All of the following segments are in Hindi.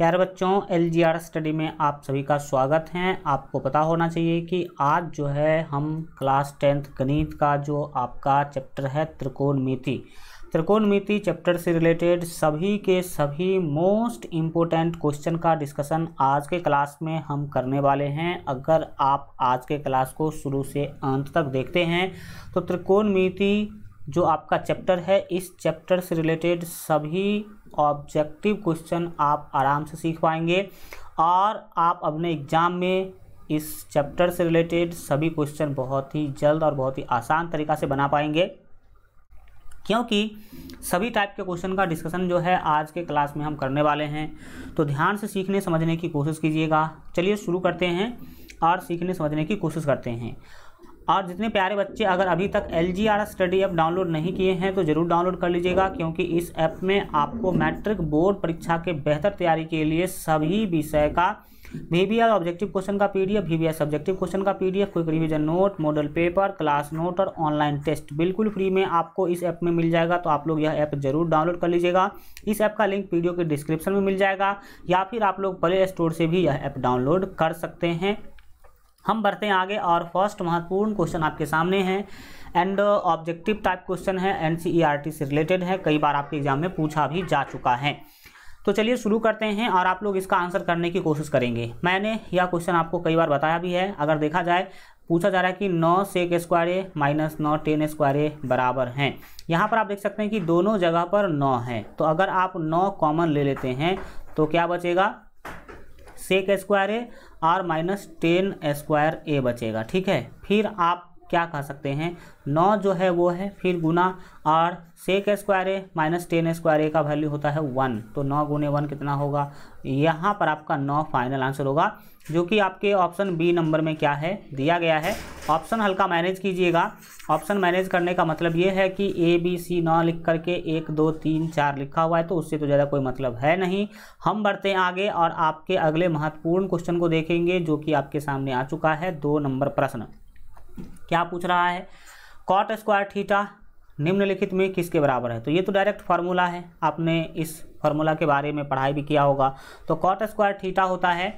प्यारे बच्चों एल स्टडी में आप सभी का स्वागत है आपको पता होना चाहिए कि आज जो है हम क्लास टेंथ गणित का जो आपका चैप्टर है त्रिकोणमिति त्रिकोणमिति चैप्टर से रिलेटेड सभी के सभी मोस्ट इम्पोर्टेंट क्वेश्चन का डिस्कशन आज के क्लास में हम करने वाले हैं अगर आप आज के क्लास को शुरू से अंत तक देखते हैं तो त्रिकोणमिति जो आपका चैप्टर है इस चैप्टर से रिलेटेड सभी ऑब्जेक्टिव क्वेश्चन आप आराम से सीख पाएंगे और आप अपने एग्ज़ाम में इस चैप्टर से रिलेटेड सभी क्वेश्चन बहुत ही जल्द और बहुत ही आसान तरीका से बना पाएंगे क्योंकि सभी टाइप के क्वेश्चन का डिस्कशन जो है आज के क्लास में हम करने वाले हैं तो ध्यान से सीखने समझने की कोशिश कीजिएगा चलिए शुरू करते हैं और सीखने समझने की कोशिश करते हैं और जितने प्यारे बच्चे अगर अभी तक L G R study app download नहीं किए हैं तो ज़रूर डाउनलोड कर लीजिएगा क्योंकि इस ऐप में आपको मैट्रिक बोर्ड परीक्षा के बेहतर तैयारी के लिए सभी विषय का V V R objective question का P D F V V R subjective question का P D F quick revision note model paper class note और ऑनलाइन टेस्ट बिल्कुल फ्री में आपको इस ऐप में मिल जाएगा तो आप लोग यह ऐप जरूर डाउनलोड कर लीजिएगा इस ऐप का लिंक वीडियो के डिस्क्रिप्शन में मिल जाएगा या फिर आप लोग प्ले स्टोर से भी यह ऐप डाउनलोड कर सकते हैं हम बढ़ते हैं आगे और फर्स्ट महत्वपूर्ण क्वेश्चन आपके सामने हैं एंड ऑब्जेक्टिव टाइप क्वेश्चन है एन e से रिलेटेड है कई बार आपके एग्जाम में पूछा भी जा चुका है तो चलिए शुरू करते हैं और आप लोग इसका आंसर करने की कोशिश करेंगे मैंने यह क्वेश्चन आपको कई बार बताया भी है अगर देखा जाए पूछा जा रहा है कि नौ सेक स्क्वायर ए माइनस नौ टेन स्क्वायर ए बराबर हैं यहाँ पर आप देख सकते हैं कि दोनों जगह पर नौ है तो अगर आप नौ कॉमन ले लेते हैं तो क्या बचेगा सेक स्क्वायर ए आर माइनस टेन स्क्वायर ए बचेगा ठीक है फिर आप क्या कह सकते हैं नौ जो है वो है फिर गुना और sec square A minus tan square A का वैल्यू होता है वन तो नौ गुने वन कितना होगा यहाँ पर आपका नौ फाइनल आंसर होगा जो कि आपके ऑप्शन बी नंबर में क्या है दिया गया है ऑप्शन हल्का मैनेज कीजिएगा ऑप्शन मैनेज करने का मतलब ये है कि ए बी सी नौ लिख करके एक दो तीन चार लिखा हुआ है तो उससे तो ज़्यादा कोई मतलब है नहीं हम बढ़ते हैं आगे और आपके अगले महत्वपूर्ण क्वेश्चन को देखेंगे जो कि आपके सामने आ चुका है दो नंबर प्रश्न क्या पूछ रहा है कॉट स्क्वायर थीटा निम्नलिखित में किसके बराबर है तो ये तो डायरेक्ट फार्मूला है आपने इस फार्मूला के बारे में पढ़ाई भी किया होगा तो कॉट स्क्वायर थीटा होता है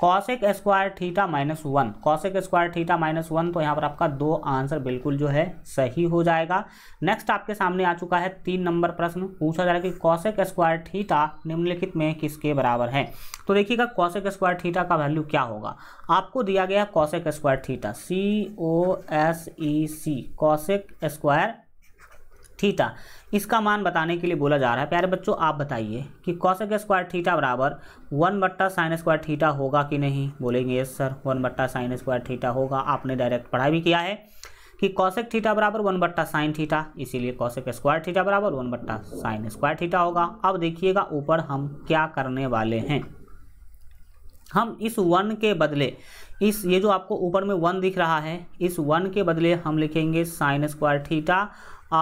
cosec square theta minus one cosec square theta minus one तो यहाँ पर आपका दो आंसर बिल्कुल जो है सही हो जाएगा नेक्स्ट आपके सामने आ चुका है तीन नंबर प्रश्न पूछा जा रहा है कि कौशिक स्क्वायर थीटा निम्नलिखित में किसके बराबर है तो देखिएगा कौशिक स्क्वायर थीटा का वैल्यू क्या होगा आपको दिया गया cosec square theta C O S E C cosec square theta इसका मान बताने के लिए बोला जा रहा है प्यारे बच्चों आप बताइए कि कौशक स्क्वायर थीटा बराबर वन बट्टा साइन स्क्वायर थीटा होगा कि नहीं बोलेंगे यस सर वन बट्टा साइन स्क्वायर थीटा होगा आपने डायरेक्ट पढ़ाई भी किया है कि कौशिक थीटा बराबर वन बट्टा साइन थीटा इसीलिए कौशिक स्क्वायर थीटा बराबर वन बट्टा साइन स्क्वायर थीटा होगा अब देखिएगा ऊपर हम क्या करने वाले हैं हम इस वन के बदले इस ये जो आपको ऊपर में वन दिख रहा है इस वन के बदले हम लिखेंगे साइन स्क्वायर थीटा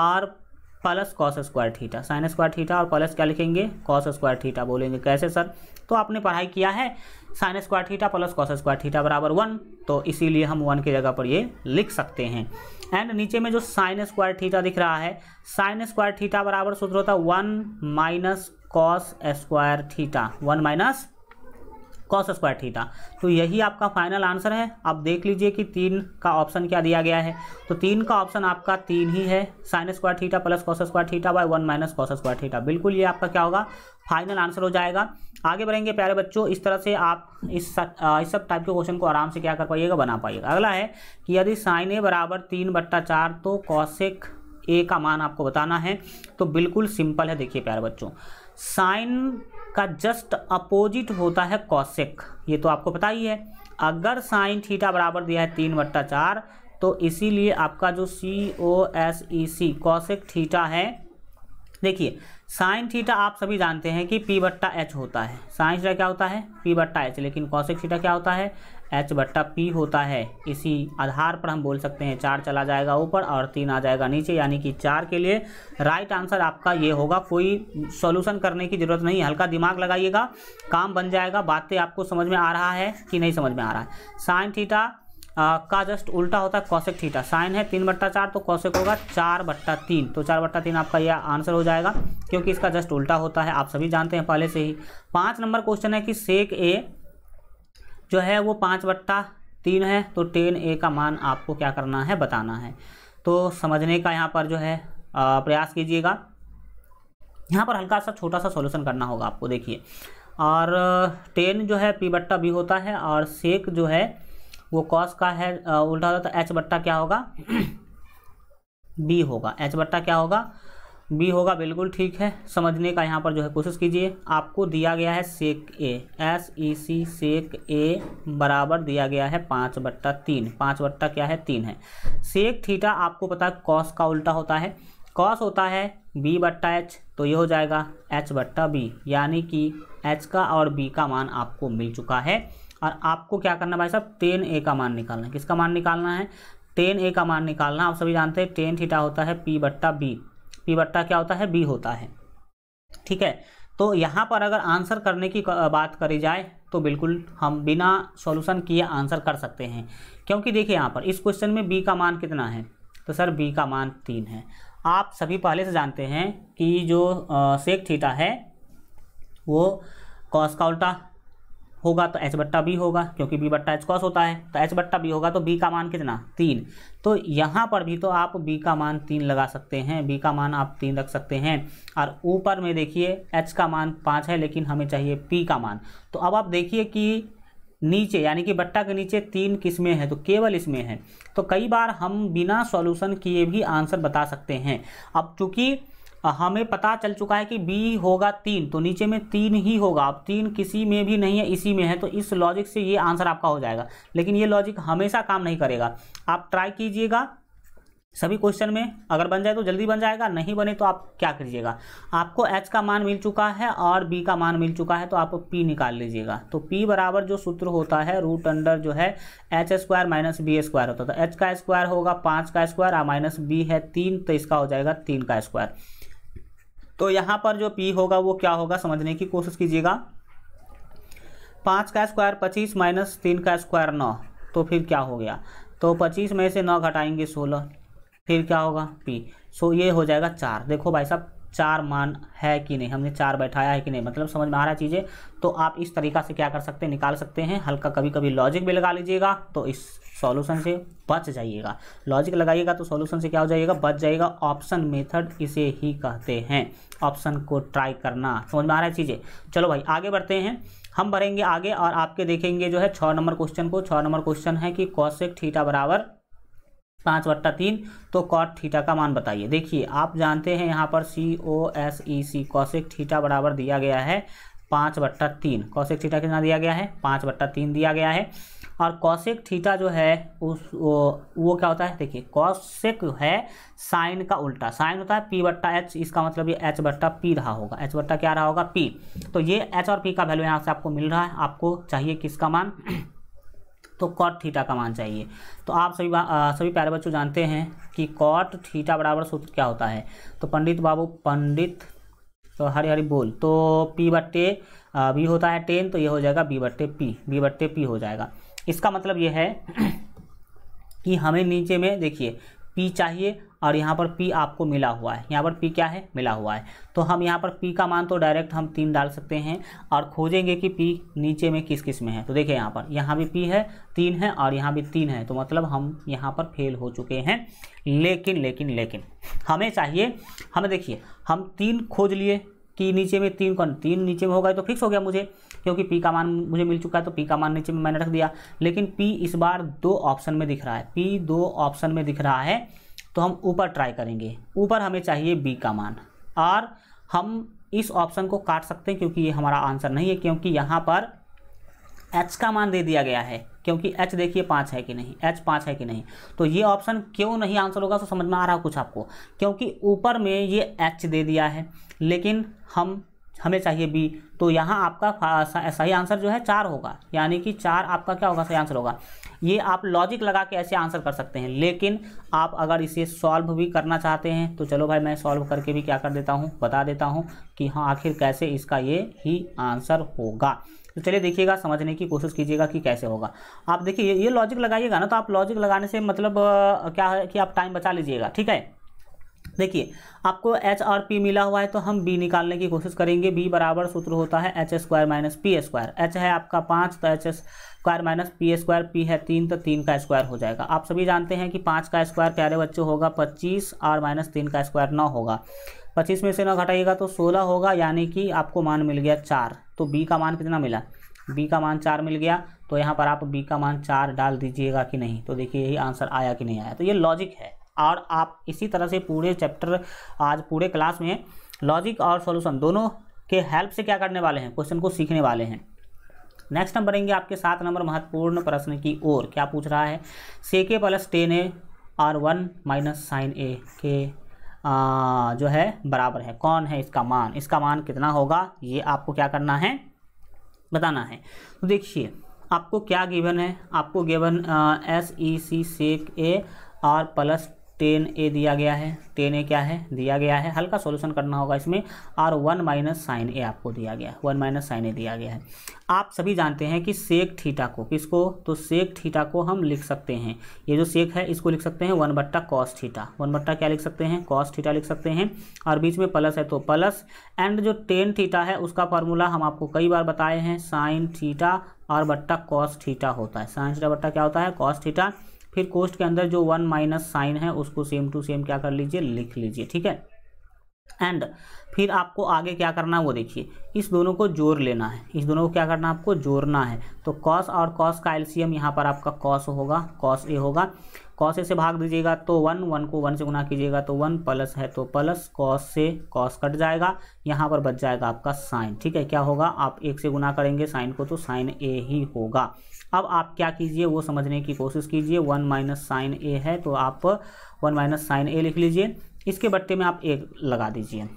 और plus cos square theta sine square theta और प्लस क्या लिखेंगे कॉस स्क्वायर थीटा बोलेंगे कैसे सर तो आपने पढ़ाई किया है sine square theta plus cos square theta बराबर वन तो इसीलिए हम वन की जगह पर ये लिख सकते हैं एंड नीचे में जो साइन स्क्वायर थीटा दिख रहा है साइन स्क्वायर थीटा बराबर सूत्र होता है one minus cos square theta one minus cos square theta तो यही आपका फाइनल आंसर है आप देख लीजिए कि तीन का ऑप्शन क्या दिया गया है तो तीन का ऑप्शन आपका तीन ही है sine square theta plus cos square theta by one minus cos square theta बिल्कुल ये आपका क्या होगा फाइनल आंसर हो जाएगा आगे बढ़ेंगे प्यारे बच्चों इस तरह से आप इस इस सब टाइप के क्वेश्चन को आराम से क्या कर पाइएगा बना पाइएगा अगला है कि यदि साइन ए बराबर तीन बट्टा चार तो कौशिक ए का मान आपको बताना है तो बिल्कुल सिंपल है देखिए प्यारे बच्चों साइन का जस्ट अपोजिट होता है कौशिक ये तो आपको पता ही है अगर साइन थीटा बराबर दिया है तीन बट्टा चार तो इसीलिए आपका जो C O S E C cosec theta है देखिए साइन थीटा आप सभी जानते हैं कि पी बट्टा एच होता है साइन थीटा क्या होता है पी बट्टा एच लेकिन कौशिक थीटा क्या होता है एच बट्टा पी होता है इसी आधार पर हम बोल सकते हैं चार चला जाएगा ऊपर और तीन आ जाएगा नीचे यानी कि चार के लिए राइट आंसर आपका ये होगा कोई सॉल्यूशन करने की ज़रूरत नहीं हल्का दिमाग लगाइएगा काम बन जाएगा बातें आपको समझ में आ रहा है कि नहीं समझ में आ रहा है साइन थीटा आ, का जस्ट उल्टा होता है कौशिक थीटा साइन है तीन बट्टा चार तो कौशिक होगा चार बट्टा तीन तो चार बट्टा तीन आपका यह आंसर हो जाएगा क्योंकि इसका जस्ट उल्टा होता है आप सभी जानते हैं पहले से ही पाँच नंबर क्वेश्चन है कि सेक ए जो है वो पाँच बट्टा तीन है तो टेन ए का मान आपको क्या करना है बताना है तो समझने का यहाँ पर जो है प्रयास कीजिएगा यहाँ पर हल्का सा छोटा सा सॉल्यूशन करना होगा आपको देखिए और टेन जो है पी बट्टा बी होता है और सेक जो है वो कॉस का है उल्टा होता तो है एच बट्टा क्या होगा बी होगा एच बट्टा क्या होगा बी होगा बिल्कुल ठीक है समझने का यहाँ पर जो है कोशिश कीजिए आपको दिया गया है सेक A S E C sec ए बराबर दिया गया है पाँच बट्टा तीन पाँच बट्टा क्या है तीन है सेक थीटा आपको पता है कॉस का उल्टा होता है कॉस होता है बी बट्टा एच तो ये हो जाएगा एच बट्टा बी यानी कि एच का और बी का मान आपको मिल चुका है और आपको क्या करना भाई साहब टेन ए का मान निकालना है किसका मान निकालना है टेन ए का मान निकालना आप सभी जानते हैं टेन थीटा होता है पी बट्टा बी पी बट्टा क्या होता है बी होता है ठीक है तो यहाँ पर अगर आंसर करने की बात करी जाए तो बिल्कुल हम बिना सॉल्यूशन किए आंसर कर सकते हैं क्योंकि देखिए यहाँ पर इस क्वेश्चन में बी का मान कितना है तो सर बी का मान तीन है आप सभी पहले से जानते हैं कि जो सेक थीटा है वो कॉस का उल्टा होगा तो एच बट्टा बी होगा क्योंकि बी बट्टा एच कॉस होता है तो एच बट्टा बी होगा तो बी का मान कितना तीन तो यहाँ पर भी तो आप बी का मान तीन लगा सकते हैं बी का मान आप तीन रख सकते हैं और ऊपर में देखिए एच का मान पाँच है लेकिन हमें चाहिए पी का मान तो अब आप देखिए कि नीचे यानी कि बट्टा के नीचे तीन किस्में हैं तो केवल इसमें हैं तो कई बार हम बिना सॉल्यूशन किए भी आंसर बता सकते हैं अब चूँकि हमें पता चल चुका है कि बी होगा तीन तो नीचे में तीन ही होगा अब तीन किसी में भी नहीं है इसी में है तो इस लॉजिक से ये आंसर आपका हो जाएगा लेकिन ये लॉजिक हमेशा काम नहीं करेगा आप ट्राई कीजिएगा सभी क्वेश्चन में अगर बन जाए तो जल्दी बन जाएगा नहीं बने तो आप क्या करिएगा आपको एच का मान मिल चुका है और बी का मान मिल चुका है तो आप पी निकाल लीजिएगा तो पी बराबर जो सूत्र होता है रूट अंडर जो है H square minus B square होता है तो एच का स्क्वायर होगा पाँच का स्क्वायर और माइनस बी है तीन तो इसका हो जाएगा तीन का स्क्वायर तो यहाँ पर जो पी होगा वो क्या होगा समझने की कोशिश कीजिएगा पाँच का स्क्वायर पच्चीस माइनस तीन का स्क्वायर नौ तो फिर क्या हो गया तो पच्चीस में से नौ घटाएंगे सोलह फिर क्या होगा पी सो ये हो जाएगा चार देखो भाई साहब चार मान है कि नहीं हमने चार बैठाया है कि नहीं मतलब समझ में आ रहा है चीज़ें तो आप इस तरीका से क्या कर सकते हैं निकाल सकते हैं हल्का कभी कभी लॉजिक भी लगा लीजिएगा तो इस सॉल्यूशन से बच जाइएगा लॉजिक लगाइएगा तो सॉल्यूशन से क्या हो जाइएगा बच जाएगा ऑप्शन मेथड इसे ही कहते हैं ऑप्शन को ट्राई करना समझ में आ रहा है चीज़ें चलो भाई आगे बढ़ते हैं हम बढ़ेंगे आगे और आपके देखेंगे जो है छः नंबर क्वेश्चन को छः नंबर क्वेश्चन है कि कौशिक ठीटा बराबर पाँच वट्टा तीन तो कॉट थीटा का मान बताइए देखिए आप जानते हैं यहाँ पर C O S E C cosec theta बराबर दिया गया है पाँच बट्टा तीन कौशिक थीटा कितना दिया गया है पाँच बट्टा तीन दिया गया है और कौशिक थीटा जो है उस वो, वो क्या होता है देखिए कौशिक है साइन का उल्टा साइन होता है पी बट्टा एच इसका मतलब ये एच बट्टा पी रहा होगा एच बट्टा क्या रहा होगा पी तो ये एच और पी का वैल्यू यहाँ से आपको मिल रहा है आपको चाहिए किसका मान तो कॉट थीटा का मान चाहिए तो आप सभी आ, सभी प्यारे बच्चों जानते हैं कि कॉट थीटा बराबर सूत्र क्या होता है तो पंडित बाबू पंडित तो हरी हरी बोल तो पी बट्टे बी होता है टेन तो ये हो जाएगा बी बट्टे पी बी बट्टे पी हो जाएगा इसका मतलब ये है कि हमें नीचे में देखिए पी चाहिए और यहाँ पर पी आपको मिला हुआ है यहाँ पर पी क्या है मिला हुआ है तो हम यहाँ पर पी का मान तो डायरेक्ट हम तीन डाल सकते हैं और खोजेंगे कि पी नीचे में किस किस में है तो देखिए यहाँ पर यहाँ भी पी है तीन है और यहाँ भी तीन है तो मतलब हम यहाँ पर फेल हो चुके हैं लेकिन लेकिन लेकिन हमें चाहिए हमें देखिए हम तीन खोज लिए कि नीचे में तीन कौन तीन नीचे में होगा तो फिक्स हो गया मुझे क्योंकि पी का मान मुझे मिल चुका है तो पी का मान नीचे में मैंने रख दिया लेकिन पी इस बार दो ऑप्शन में दिख रहा है पी दो ऑप्शन में दिख रहा है तो हम ऊपर ट्राई करेंगे ऊपर हमें चाहिए बी का मान और हम इस ऑप्शन को काट सकते हैं क्योंकि ये हमारा आंसर नहीं है क्योंकि यहाँ पर एच का मान दे दिया गया है क्योंकि एच देखिए पाँच है कि नहीं एच पाँच है कि नहीं तो ये ऑप्शन क्यों नहीं आंसर होगा तो समझ में आ रहा कुछ आपको क्योंकि ऊपर में ये एच दे दिया है लेकिन हम हमें चाहिए बी तो यहाँ आपका सही आंसर जो है चार होगा यानी कि चार आपका क्या होगा सही आंसर होगा ये आप लॉजिक लगा के ऐसे आंसर कर सकते हैं लेकिन आप अगर इसे सॉल्व भी करना चाहते हैं तो चलो भाई मैं सॉल्व करके भी क्या कर देता हूँ बता देता हूँ कि हाँ आखिर कैसे इसका ये ही आंसर होगा तो चलिए देखिएगा समझने की कोशिश कीजिएगा कि कैसे होगा आप देखिए ये लॉजिक लगाइएगा ना तो आप लॉजिक लगाने से मतलब क्या है कि आप टाइम बचा लीजिएगा ठीक है देखिए आपको एच और पी मिला हुआ है तो हम बी निकालने की कोशिश करेंगे बी बराबर सूत्र होता है H square minus P square H है आपका पाँच तो H square minus P square P है तीन तो तीन का स्क्वायर हो जाएगा आप सभी जानते हैं कि पाँच का स्क्वायर प्यारे बच्चों होगा पच्चीस और माइनस तीन का स्क्वायर नौ होगा पच्चीस में से नौ घटाइएगा तो सोलह होगा यानी कि आपको मान मिल गया चार तो बी का मान कितना मिला बी का मान चार मिल गया तो यहाँ पर आप बी का मान चार डाल दीजिएगा कि नहीं तो देखिए यही आंसर आया कि नहीं आया तो ये लॉजिक है और आप इसी तरह से पूरे चैप्टर आज पूरे क्लास में लॉजिक और सॉल्यूशन दोनों के हेल्प से क्या करने वाले हैं क्वेश्चन को सीखने वाले हैं नेक्स्ट हम बढ़ेंगे आपके सात नंबर महत्वपूर्ण प्रश्न की ओर क्या पूछ रहा है सेके के प्लस टेन ए और वन माइनस साइन ए के आ, जो है बराबर है कौन है इसका मान इसका मान कितना होगा ये आपको क्या करना है बताना है तो देखिए आपको क्या गिवन है आपको given S E C sec A आर प्लस टेन ए दिया गया है टेन ए क्या है दिया गया है हल्का सॉल्यूशन करना होगा इसमें और वन माइनस साइन ए आपको दिया गया है वन माइनस साइन ए दिया गया है आप सभी जानते हैं कि सेक थीटा को किसको तो सेक थीटा को हम लिख सकते हैं ये जो सेक है इसको लिख सकते हैं वन बट्टा कॉस थीटा वन बट्टा क्या लिख सकते हैं कॉस थीटा लिख सकते हैं और बीच में प्लस है तो प्लस एंड जो टेन थीटा है उसका फार्मूला हम आपको कई बार बताए हैं साइन थीटा और बट्टा कॉस थीटा होता है साइन थीटा बट्टा क्या होता है कॉस थीटा फिर कोस्ट के अंदर जो वन माइनस साइन है उसको सेम टू सेम क्या कर लीजिए लिख लीजिए ठीक है एंड फिर आपको आगे क्या करना है वो देखिए इस दोनों को जोड़ लेना है इस दोनों को क्या करना है आपको जोड़ना है तो कॉस और कॉस का एल्सियम यहाँ पर आपका कॉस होगा कॉस ए होगा कॉस ए से भाग दीजिएगा तो वन वन को वन से गुना कीजिएगा तो वन प्लस है तो प्लस कॉस से कॉस कट जाएगा यहाँ पर बच जाएगा आपका साइन ठीक है क्या होगा आप एक से गुना करेंगे साइन को तो साइन ए ही होगा अब आप क्या कीजिए वो समझने की कोशिश कीजिए वन माइनस साइन ए है तो आप वन माइनस साइन ए लिख लीजिए इसके बट्टे में आप ए लगा दीजिए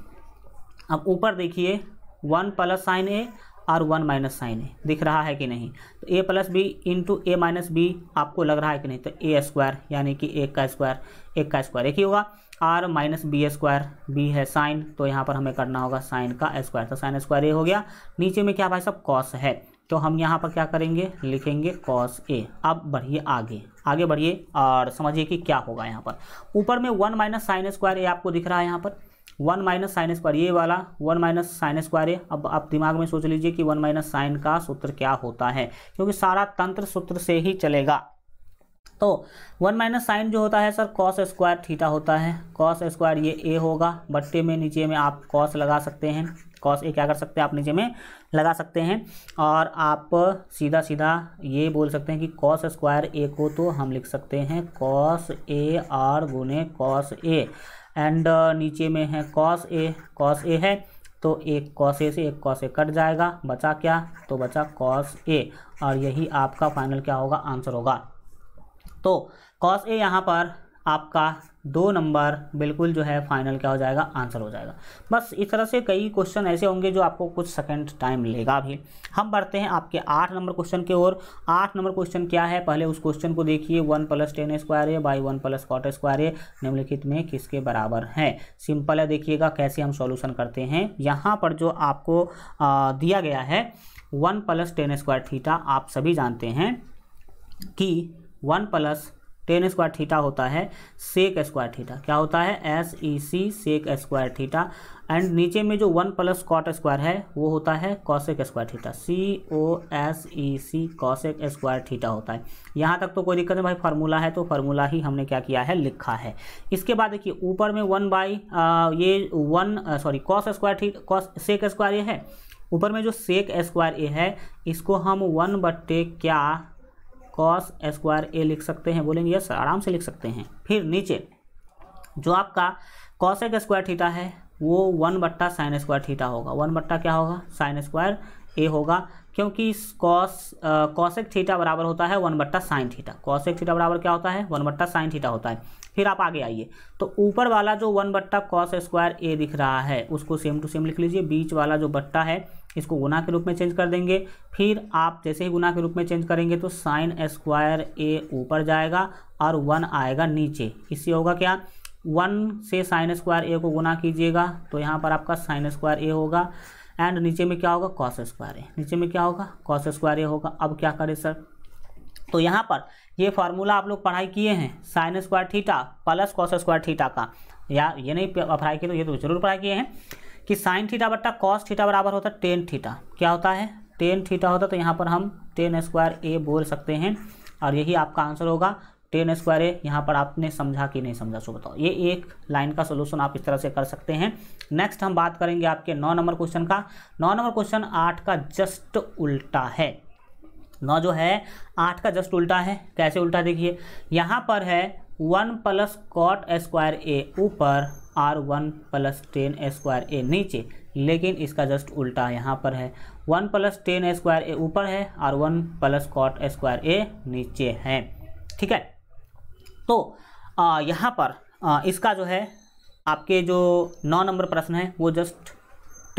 अब ऊपर देखिए वन प्लस साइन ए और वन माइनस साइन ए दिख रहा है कि नहीं तो A plus B into A minus B आपको लग रहा है कि नहीं तो ए स्क्वायर यानी कि एक का स्क्वायर एक का स्क्वायर एक ही होगा आर माइनस बी स्क्वायर बी है साइन तो यहाँ पर हमें करना होगा साइन का स्क्वायर तो साइन स्क्वायर ए हो गया नीचे में क्या भाई साहब कॉस है तो हम यहाँ पर क्या करेंगे लिखेंगे कॉस ए अब बढ़िए आगे आगे बढ़िए और समझिए कि क्या होगा यहाँ पर ऊपर में one minus sine square A आपको दिख रहा है यहाँ पर वन माइनस साइन स्क्वायर ये वाला one minus sine square A अब आप दिमाग में सोच लीजिए कि वन माइनस साइन का सूत्र क्या होता है क्योंकि सारा तंत्र सूत्र से ही चलेगा तो वन माइनस साइन जो होता है सर कॉस स्क्वायर थीटा होता है कॉस स्क्वायर ये ए होगा बट्टे में नीचे में आप कॉस लगा सकते हैं कॉस ए क्या कर सकते हैं आप नीचे में लगा सकते हैं और आप सीधा सीधा ये बोल सकते हैं कि कॉस स्क्वायर ए को तो हम लिख सकते हैं कॉस ए आर गुने कॉस ए एंड नीचे में है कॉस ए कॉस ए है तो एक कॉस ए से एक कॉस ए कट जाएगा बचा क्या तो बचा कॉस ए और यही आपका फाइनल क्या होगा आंसर होगा तो कॉस ए यहाँ पर आपका दो नंबर बिल्कुल जो है फाइनल क्या हो जाएगा आंसर हो जाएगा बस इस तरह से कई क्वेश्चन ऐसे होंगे जो आपको कुछ सेकंड टाइम लेगा भी हम बढ़ते हैं आपके आठ नंबर क्वेश्चन की ओर आठ नंबर क्वेश्चन क्या है पहले उस क्वेश्चन को देखिए वन प्लस टेन स्क्वायर है by one plus cot square है निम्नलिखित में किसके बराबर है सिंपल है देखिएगा कैसे हम सॉल्यूशन करते हैं यहाँ पर जो आपको आ, दिया गया है one plus tan square theta आप सभी जानते हैं कि one plus tan square theta होता है सेक स्क्वायर थीटा क्या होता है S E C sec square theta and नीचे में जो वन प्लस कॉट स्क्वायर है वो होता है cosec square theta C O S E C cosec square theta होता है यहाँ तक तो कोई दिक्कत नहीं भाई फार्मूला है तो फार्मूला ही हमने क्या किया है लिखा है इसके बाद देखिए ऊपर में वन बाई ये वन सॉरी कॉस स्क्वायर थी कॉस सेक स्क्वायर ये है ऊपर में जो सेक स्क्वायर ए है इसको हम वन बट्टे क्या कॉस स्क्वायर ए लिख सकते हैं बोलेंगे यस आराम से लिख सकते हैं फिर नीचे जो आपका एक स्क्वायर थीटा है वो वन बट्टा साइन स्क्वायर थीटा होगा वन बट्टा क्या होगा साइन स्क्वायर ए होगा क्योंकि कॉस कॉसेक थीटा बराबर होता है वन बट्टा साइन थीटा कॉसेक थीटा बराबर क्या होता है वन बट्टा साइन थीटा होता है फिर आप आगे आइए तो ऊपर वाला जो वन बट्टा कॉस स्क्वायर ए दिख रहा है उसको सेम टू सेम लिख लीजिए बीच वाला जो बट्टा है इसको गुना के रूप में चेंज कर देंगे फिर आप जैसे ही गुना के रूप में चेंज करेंगे तो साइन स्क्वायर ए ऊपर जाएगा और वन आएगा नीचे इससे होगा क्या वन से साइन स्क्वायर ए को गुना कीजिएगा तो यहाँ पर आपका साइन स्क्वायर ए होगा एंड नीचे में क्या होगा कॉस स्क्वायर ए नीचे में क्या होगा कॉस स्क्वायर ए होगा अब क्या करें सर तो यहाँ पर ये फार्मूला आप लोग पढ़ाई किए हैं sine square theta plus cos square theta का या ये नहीं पढ़ाई किए तो ये तो जरूर पढ़ाई किए हैं कि साइन थीटा बट्टा कॉस थीटा बराबर होता है टेन थीटा क्या होता है टेन थीटा होता तो यहाँ पर हम टेन स्क्वायर ए बोल सकते हैं और यही आपका आंसर होगा टेन स्क्वायर ए यहाँ पर आपने समझा कि नहीं समझा सो बताओ ये एक लाइन का सोल्यूशन आप इस तरह से कर सकते हैं नेक्स्ट हम बात करेंगे आपके नौ नंबर क्वेश्चन का नौ नंबर क्वेश्चन आठ का जस्ट उल्टा है नौ जो है आठ का जस्ट उल्टा है कैसे उल्टा देखिए यहाँ पर है one plus cot square A ऊपर आर one plus tan square A नीचे लेकिन इसका जस्ट उल्टा यहाँ पर है one plus tan square A ऊपर है और one plus cot square A नीचे है ठीक है तो यहाँ पर आ, इसका जो है आपके जो नौ नंबर प्रश्न है वो जस्ट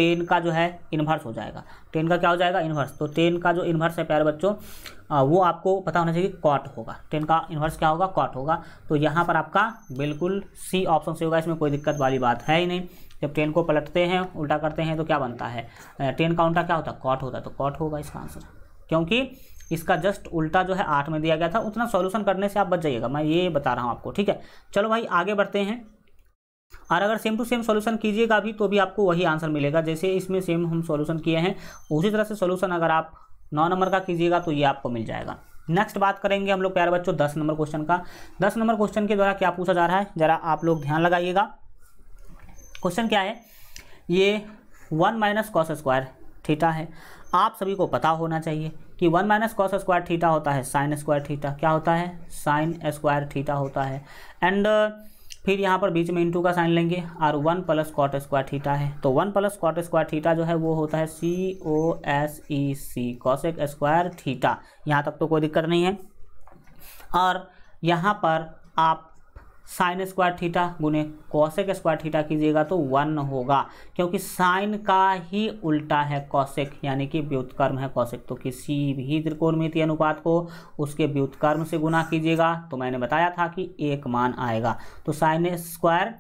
टेन का जो है इन्वर्स हो जाएगा टेन का क्या हो जाएगा इन्वर्स तो टेन का जो इन्वर्स है प्यारे बच्चों वो आपको पता होना चाहिए कॉट होगा टेन का इन्वर्स क्या होगा कॉट होगा तो यहाँ पर आपका बिल्कुल सी ऑप्शन से होगा इसमें कोई दिक्कत वाली बात है ही नहीं जब टेन को पलटते हैं उल्टा करते हैं तो क्या बनता है टेन का उल्टा क्या होता है कॉट होता है तो कॉट होगा इसका आंसर क्योंकि इसका जस्ट उल्टा जो है आठ में दिया गया था उतना सॉल्यूशन करने से आप बच जाइएगा मैं ये बता रहा हूँ आपको ठीक है चलो भाई आगे बढ़ते हैं और अगर सेम टू सेम सॉल्यूशन कीजिएगा भी तो भी आपको वही आंसर मिलेगा जैसे इसमें सेम हम सॉल्यूशन किए हैं उसी तरह से सॉल्यूशन अगर आप नौ नंबर का कीजिएगा तो ये आपको मिल जाएगा नेक्स्ट बात करेंगे हम लोग प्यारे बच्चों दस नंबर क्वेश्चन का दस नंबर क्वेश्चन के द्वारा क्या पूछा जा रहा है जरा आप लोग ध्यान लगाइएगा क्वेश्चन क्या है ये one minus cos square theta है आप सभी को पता होना चाहिए कि one minus cos square theta होता है साइन स्क्वायर थीटा क्या होता है साइन स्क्वायर थीटा होता है एंड uh, फिर यहाँ पर बीच में इंटू का साइन लेंगे और one plus cot square theta है तो one plus cot square theta जो है वो होता है C O S E C cosec square theta यहाँ तक तो कोई दिक्कत नहीं है और यहाँ पर आप साइन स्क्वायर थीटा गुने कौशिक स्क्वायर थीटा कीजिएगा तो वन होगा क्योंकि साइन का ही उल्टा है कौशिक यानी कि व्युतकर्म है कौशिक तो किसी भी त्रिकोणमिति अनुपात को उसके व्युतकर्म से गुना कीजिएगा तो मैंने बताया था कि एक मान आएगा तो साइन स्क्वायर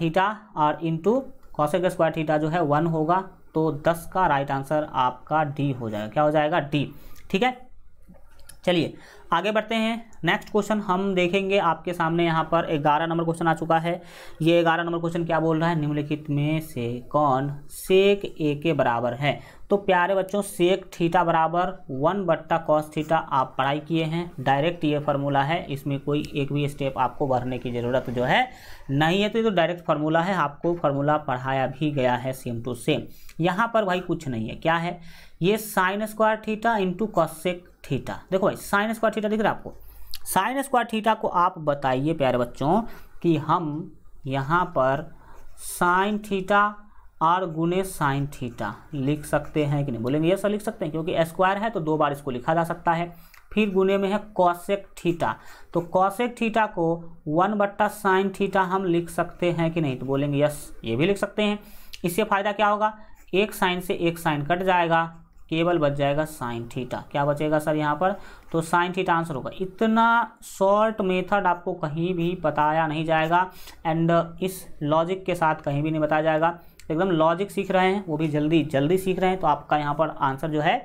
थीटा और इंटू कौशिक स्क्वायर थीटा जो है वन होगा तो दस का राइट आंसर आपका डी हो जाएगा क्या हो जाएगा डी ठीक है चलिए आगे बढ़ते हैं नेक्स्ट क्वेश्चन हम देखेंगे आपके सामने यहाँ पर ग्यारह नंबर क्वेश्चन आ चुका है ये ग्यारह नंबर क्वेश्चन क्या बोल रहा है निम्नलिखित में से कौन सेक ए के बराबर है तो प्यारे बच्चों सेक थीटा बराबर वन बट्टा कॉस थीटा आप पढ़ाई किए हैं डायरेक्ट ये फार्मूला है इसमें कोई एक भी स्टेप आपको भरने की ज़रूरत जो है नहीं है तो ये तो डायरेक्ट फार्मूला है आपको फार्मूला पढ़ाया भी गया है सेम टू सेम यहाँ पर भाई कुछ नहीं है क्या है ये sine square theta into cosec theta देखो भाई साइन स्क्वायर थीटा दिख रहा है आपको साइन स्क्वायर थीटा को आप बताइए प्यारे बच्चों कि हम यहाँ पर साइन थीटा आर गुने साइन थीटा लिख सकते हैं कि नहीं बोलेंगे ये सर लिख सकते हैं क्योंकि स्क्वायर है तो दो बार इसको लिखा जा सकता है फिर गुने में है कॉसेक थीटा तो कॉसेक थीटा को वन बट्टा साइन थीटा हम लिख सकते हैं कि नहीं तो बोलेंगे यस ये भी लिख सकते हैं इससे फ़ायदा क्या होगा एक साइन से एक साइन कट जाएगा केवल बच जाएगा साइन थीटा क्या बचेगा सर यहाँ पर तो साइन थीटा आंसर होगा इतना शॉर्ट मेथड आपको कहीं भी बताया नहीं जाएगा एंड इस लॉजिक के साथ कहीं भी नहीं बताया जाएगा एकदम लॉजिक सीख रहे हैं वो भी जल्दी जल्दी सीख रहे हैं तो आपका यहाँ पर आंसर जो है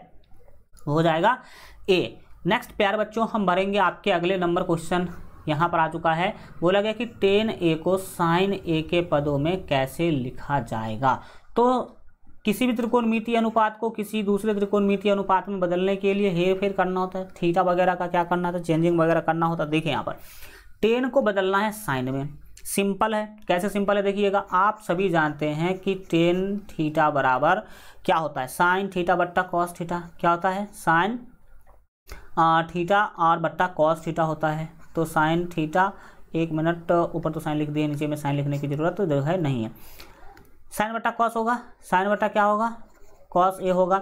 हो जाएगा ए नेक्स्ट प्यार बच्चों हम भरेंगे आपके अगले नंबर क्वेश्चन यहाँ पर आ चुका है बोला गया कि टेन ए को साइन ए के पदों में कैसे लिखा जाएगा तो किसी भी त्रिकोणमितीय अनुपात को किसी दूसरे त्रिकोणमितीय अनुपात में बदलने के लिए हेर फेर करना होता है थीटा वगैरह का क्या करना होता है चेंजिंग वगैरह करना होता है देखें यहाँ पर टेन को बदलना है साइन में सिंपल है कैसे सिंपल है देखिएगा आप सभी जानते हैं कि टेन थीटा बराबर क्या होता है साइन थीटा बट्टा कॉस थीटा क्या होता है साइन थीटा और बट्टा कॉस थीटा होता है तो साइन थीटा एक मिनट ऊपर तो साइन लिख दिए नीचे में साइन लिखने की ज़रूरत तो जो है नहीं है साइन बट्टा कॉस होगा साइन बट्टा क्या होगा कॉस ए होगा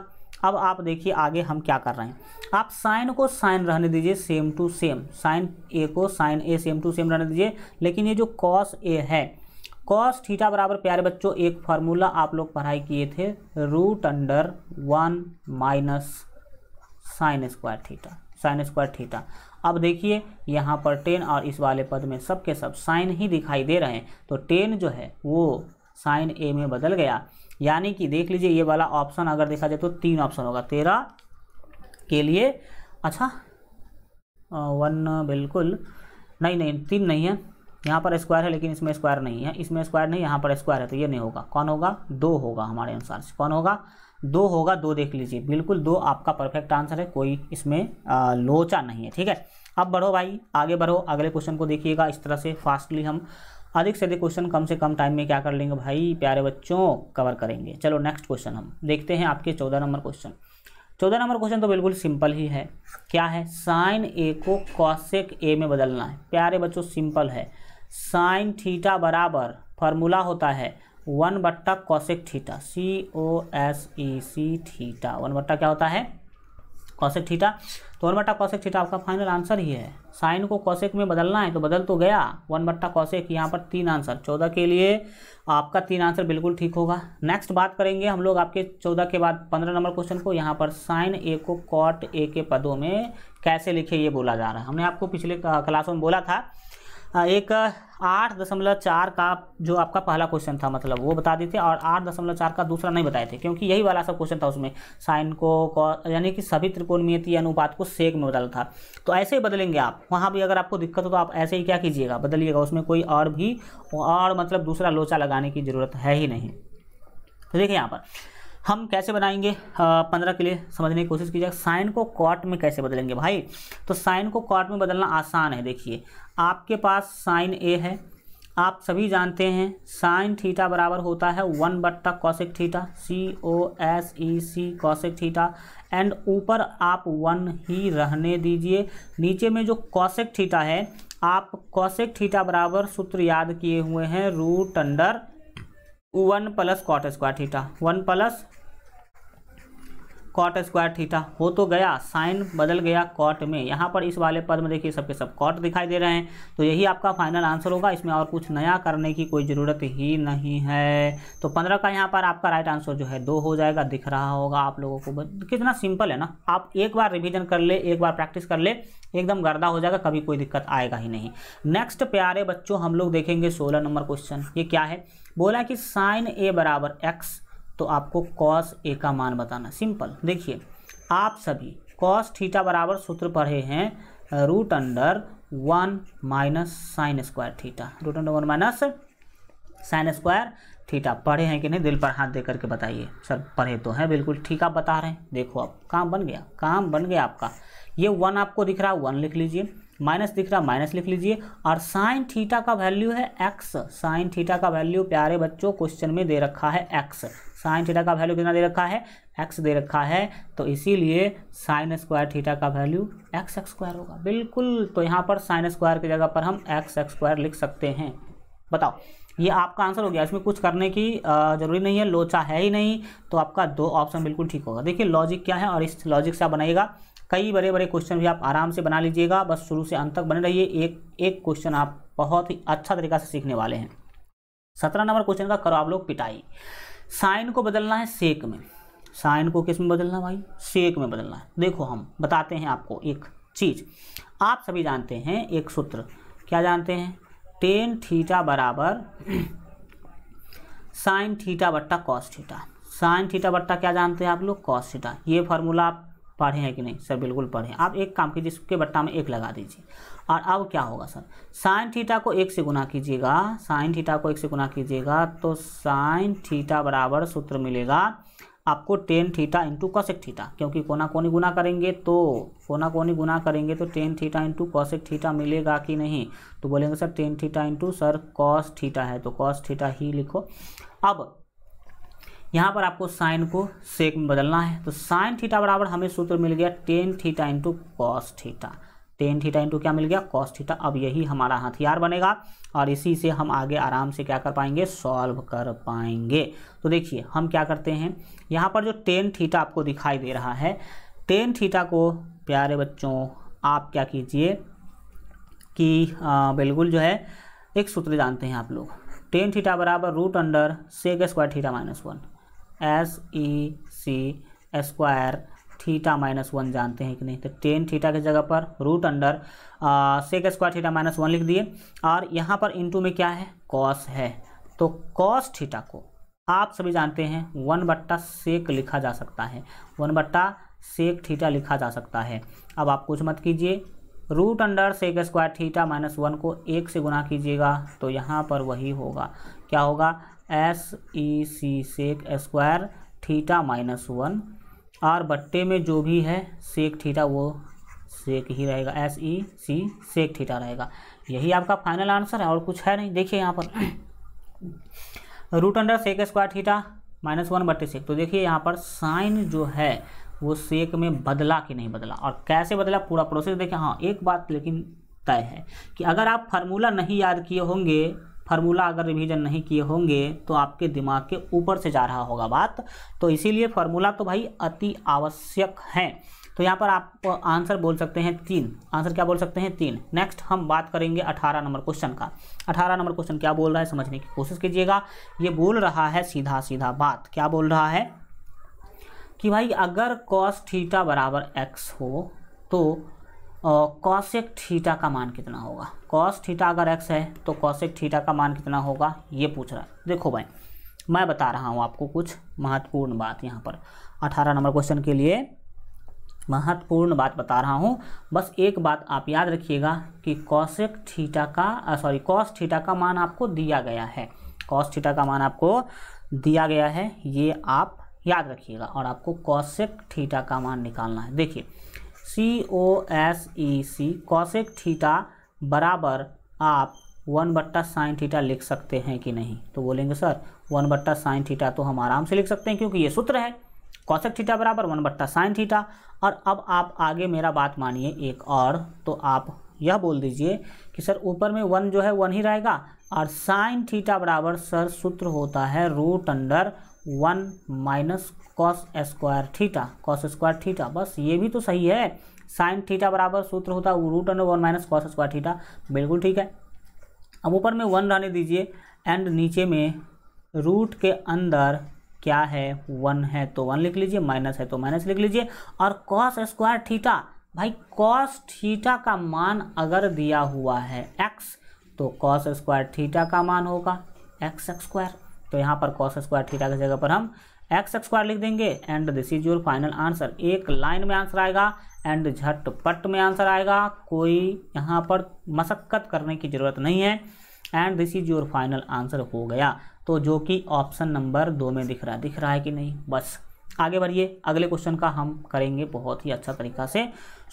अब आप देखिए आगे हम क्या कर रहे हैं आप साइन को साइन रहने दीजिए same to same sine A को sine A same to same रहने दीजिए लेकिन ये जो कॉस ए है कॉस थीटा बराबर प्यारे बच्चों एक फार्मूला आप लोग पढ़ाई किए थे root under one minus sine square theta sine square theta अब देखिए यहाँ पर टेन और इस वाले पद में सब के सब साइन ही दिखाई दे रहे हैं तो टेन जो है वो साइन ए में बदल गया यानी कि देख लीजिए ये वाला ऑप्शन अगर देखा जाए तो तीन ऑप्शन होगा तेरह के लिए अच्छा वन बिल्कुल नहीं नहीं तीन नहीं है यहाँ पर स्क्वायर है लेकिन इसमें स्क्वायर नहीं है इसमें स्क्वायर नहीं यहाँ पर स्क्वायर है तो ये नहीं होगा कौन होगा दो होगा हमारे अनुसार से कौन होगा दो होगा दो देख लीजिए बिल्कुल दो आपका परफेक्ट आंसर है कोई इसमें आ, लोचा नहीं है ठीक है अब बढ़ो भाई आगे बढ़ो अगले क्वेश्चन को देखिएगा इस तरह से फास्टली हम अधिक से अधिक क्वेश्चन कम से कम टाइम में क्या कर लेंगे भाई प्यारे बच्चों कवर करेंगे चलो नेक्स्ट क्वेश्चन हम देखते हैं आपके चौदह नंबर क्वेश्चन चौदह नंबर क्वेश्चन तो बिल्कुल सिंपल ही है क्या है साइन ए को कॉसेक ए में बदलना है प्यारे बच्चों सिंपल है साइन थीटा बराबर फार्मूला होता है वन बट्टा cosec theta C O S E C theta one बट्टा क्या होता है कौशिक थीटा तो वन बट्टा कौशिक थीटा आपका फाइनल आंसर ही है साइन को कौशिक में बदलना है तो बदल तो गया वन बट्टा कौशिक यहाँ पर तीन आंसर चौदह के लिए आपका तीन आंसर बिल्कुल ठीक होगा नेक्स्ट बात करेंगे हम लोग आपके चौदह के बाद पंद्रह नंबर क्वेश्चन को यहाँ पर साइन ए को कॉट ए के पदों में कैसे लिखे ये बोला जा रहा है हमने आपको पिछले क्लासों में बोला था एक आठ दशमलव चार का जो आपका पहला क्वेश्चन था मतलब वो बता दिए थे और आठ दशमलव चार का दूसरा नहीं बताए थे क्योंकि यही वाला सब क्वेश्चन था उसमें साइन को यानी कि सभी त्रिकोणमियती अनुपात को सेक में बदला था तो ऐसे ही बदलेंगे आप वहाँ भी अगर आपको दिक्कत हो तो आप ऐसे ही क्या कीजिएगा बदलिएगा उसमें कोई और भी और मतलब दूसरा लोचा लगाने की ज़रूरत है ही नहीं तो देखिए यहाँ पर हम कैसे बनाएंगे पंद्रह के लिए समझने की कोशिश कीजिएगा साइन को कॉट में कैसे बदलेंगे भाई तो साइन को कॉट में बदलना आसान है देखिए आपके पास साइन ए है आप सभी जानते हैं साइन थीटा बराबर होता है वन बट्टा cosec theta C O S E C cosec theta and ऊपर आप वन ही रहने दीजिए नीचे में जो कॉशिक थीटा है आप कॉशिक थीटा बराबर सूत्र याद किए हुए हैं root under one plus cot square theta one plus cot square theta हो तो गया साइन बदल गया कॉट में यहाँ पर इस वाले पद में देखिए सबके सब कॉट दिखाई दे रहे हैं तो यही आपका फाइनल आंसर होगा इसमें और कुछ नया करने की कोई ज़रूरत ही नहीं है तो पंद्रह का यहाँ पर आपका राइट आंसर जो है दो हो जाएगा दिख रहा होगा आप लोगों को कितना सिंपल है ना आप एक बार रिविजन कर ले एक बार प्रैक्टिस कर ले एकदम गर्दा हो जाएगा कभी कोई दिक्कत आएगा ही नहीं नेक्स्ट प्यारे बच्चों हम लोग देखेंगे सोलह नंबर क्वेश्चन ये क्या है बोला कि साइन ए बराबर एक्स तो आपको कॉस ए का मान बताना सिंपल देखिए आप सभी कॉस थीटा बराबर सूत्र पढ़े हैं root under one minus sine square theta root under one minus sine square theta पढ़े हैं कि नहीं दिल पर हाथ दे करके बताइए सर पढ़े तो हैं बिल्कुल ठीक आप बता रहे हैं देखो आप काम बन गया काम बन गया आपका ये वन आपको दिख रहा है वन लिख लीजिए माइनस दिख रहा माइनस लिख लीजिए और साइन थीटा का वैल्यू है एक्स साइन थीटा का वैल्यू प्यारे बच्चों क्वेश्चन में दे रखा है एक्स साइन थीटा का वैल्यू कितना दे रखा है एक्स दे रखा है तो इसीलिए साइन स्क्वायर थीटा का वैल्यू एक्स स्क्वायर होगा बिल्कुल तो यहाँ पर साइन स्क्वायर की जगह पर हम एक्स स्क्वायर लिख सकते हैं बताओ ये आपका आंसर हो गया इसमें कुछ करने की जरूरी नहीं है लोचा है ही नहीं तो आपका दो ऑप्शन बिल्कुल ठीक होगा देखिए लॉजिक क्या है और इस लॉजिक से आप बनाइएगा कई बड़े बड़े क्वेश्चन भी आप आराम से बना लीजिएगा बस शुरू से अंत तक बने रहिए एक एक क्वेश्चन आप बहुत ही अच्छा तरीका से सीखने वाले हैं सत्रह नंबर क्वेश्चन का करो आप लोग पिटाई साइन को बदलना है सेक में साइन को किस में बदलना भाई सेक में बदलना है देखो हम बताते हैं आपको एक चीज़ आप सभी जानते हैं एक सूत्र क्या जानते हैं टेन थीटा बराबर साइन थीटा बट्टा कॉस थीटा साइन थीटा बट्टा क्या जानते हैं आप लोग कॉस थीटा ये फार्मूला आप पढ़े हैं कि नहीं सर बिल्कुल पढ़े आप एक काम कीजिए इसके बट्टा में एक लगा दीजिए और अब क्या होगा सर साइन थीटा को एक से गुना कीजिएगा साइन थीटा को एक से गुना कीजिएगा तो साइन थीटा बराबर सूत्र मिलेगा आपको tan theta into cosec theta क्योंकि कोना कोनी गुना करेंगे तो कोना कोनी गुना करेंगे तो tan theta into cosec theta मिलेगा कि नहीं तो बोलेंगे sir tan theta into sir cos theta है तो कॉस थीटा ही लिखो अब यहाँ पर आपको साइन को सेक में बदलना है तो साइन थीटा बराबर हमें सूत्र मिल गया tan theta into cos theta tan theta into क्या मिल गया कॉस थीटा अब यही हमारा हथियार बनेगा और इसी से हम आगे आराम से क्या कर पाएंगे सॉल्व कर पाएंगे तो देखिए हम क्या करते हैं यहाँ पर जो टेन थीटा आपको दिखाई दे रहा है टेन थीटा को प्यारे बच्चों आप क्या कीजिए कि बिल्कुल जो है एक सूत्र जानते हैं आप लोग टेन थीटा बराबर root under sec square theta minus one S E C square theta minus one जानते हैं कि नहीं तो टेन थीटा की जगह पर root under sec square theta minus one लिख दिए और यहाँ पर इंटू में क्या है कॉस है तो कॉस थीटा को आप सभी जानते हैं वन बट्टा सेक लिखा जा सकता है वन बट्टा सेक थीटा लिखा जा सकता है अब आप कुछ मत कीजिए root under sec square theta minus one को एक से गुना कीजिएगा तो यहाँ पर वही होगा क्या होगा S E C sec square theta minus one आर बट्टे में जो भी है सेक थीटा वो सेक ही रहेगा S E C sec theta रहेगा यही आपका फाइनल आंसर है और कुछ है नहीं देखिए यहाँ पर root under sec square theta minus one बट्टे सेक तो देखिए यहाँ पर साइन जो है वो शेक में बदला कि नहीं बदला और कैसे बदला पूरा प्रोसेस देखें हाँ एक बात लेकिन तय है कि अगर आप फार्मूला नहीं याद किए होंगे फार्मूला अगर रिवीजन नहीं किए होंगे तो आपके दिमाग के ऊपर से जा रहा होगा बात तो इसीलिए फार्मूला तो भाई अति आवश्यक है तो यहाँ पर आप आंसर बोल सकते हैं तीन आंसर क्या बोल सकते हैं तीन नेक्स्ट हम बात करेंगे अठारह नंबर क्वेश्चन का अठारह नंबर क्वेश्चन क्या बोल रहा है समझने की कोशिश कीजिएगा ये बोल रहा है सीधा सीधा बात क्या बोल रहा है कि भाई अगर कॉस थीटा बराबर एक्स हो तो कॉशिक थीटा का मान कितना होगा कॉस थीटा अगर एक्स है तो कॉशिक थीटा का मान कितना होगा ये पूछ रहा है देखो भाई मैं बता रहा हूँ आपको कुछ महत्वपूर्ण बात यहाँ पर अठारह नंबर क्वेश्चन के लिए महत्वपूर्ण बात बता रहा हूँ बस एक बात आप याद रखिएगा कि कौशिक थीटा का सॉरी कॉस थीटा का मान आपको दिया गया है कॉस थीटा का मान आपको दिया गया है ये आप याद रखिएगा और आपको कौशिक थीटा का मान निकालना है देखिए C O S E C cosec theta बराबर आप वन बट्टा साइन थीटा लिख सकते हैं कि नहीं तो बोलेंगे सर वन बट्टा साइन थीटा तो हम आराम से लिख सकते हैं क्योंकि ये सूत्र है कौशिक थीटा बराबर वन बट्टा साइन थीटा और अब आप आगे मेरा बात मानिए एक और तो आप यह बोल दीजिए कि सर ऊपर में वन जो है वन ही रहेगा और साइन थीटा बराबर सर सूत्र होता है root under one minus cos square theta cos square theta बस ये भी तो सही है साइन थीटा बराबर सूत्र होता है root under one minus cos square theta बिल्कुल ठीक है अब ऊपर में वन रहने दीजिए एंड नीचे में रूट के अंदर क्या है वन है तो वन लिख लीजिए माइनस है तो माइनस लिख लीजिए और कॉस स्क्वायर थीटा भाई कॉस थीटा का मान अगर दिया हुआ है एक्स तो कॉस स्क्वायर थीटा का मान होगा एक्स स्क्वायर तो यहाँ पर कॉस स्क्वायर थीटा की जगह पर हम एक्स स्क्वायर लिख देंगे and this is your final answer एक लाइन में आंसर आएगा एंड झटपट में आंसर आएगा कोई यहाँ पर मशक्क़त करने की ज़रूरत नहीं है and this is your final answer हो गया तो जो कि ऑप्शन नंबर दो में दिख रहा है दिख रहा है कि नहीं बस आगे बढ़िए अगले क्वेश्चन का हम करेंगे बहुत ही अच्छा तरीका से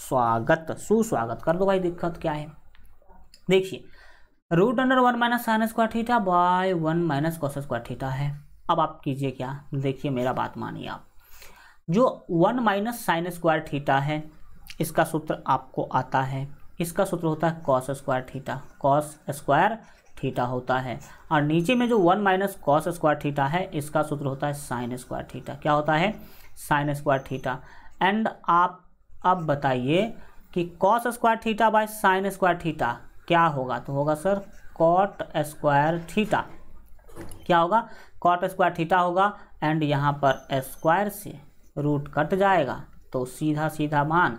स्वागत सुस्वागत कर दो भाई दिक्कत क्या है देखिए root under one minus sine square theta by one minus cos square theta है अब आप कीजिए क्या देखिए मेरा बात मानिए आप जो one minus sine square theta है इसका सूत्र आपको आता है इसका सूत्र होता है cos square theta cos square theta होता है और नीचे में जो one minus cos square theta है इसका सूत्र होता है साइन स्क्वायर थीटा क्या होता है साइन स्क्वायर थीटा एंड आप अब बताइए कि cos square theta by sine square theta क्या होगा तो होगा सर कॉट स्क्वायर थीटा क्या होगा कॉट स्क्वायर थीटा होगा एंड यहाँ पर स्क्वायर से रूट कट जाएगा तो सीधा सीधा मान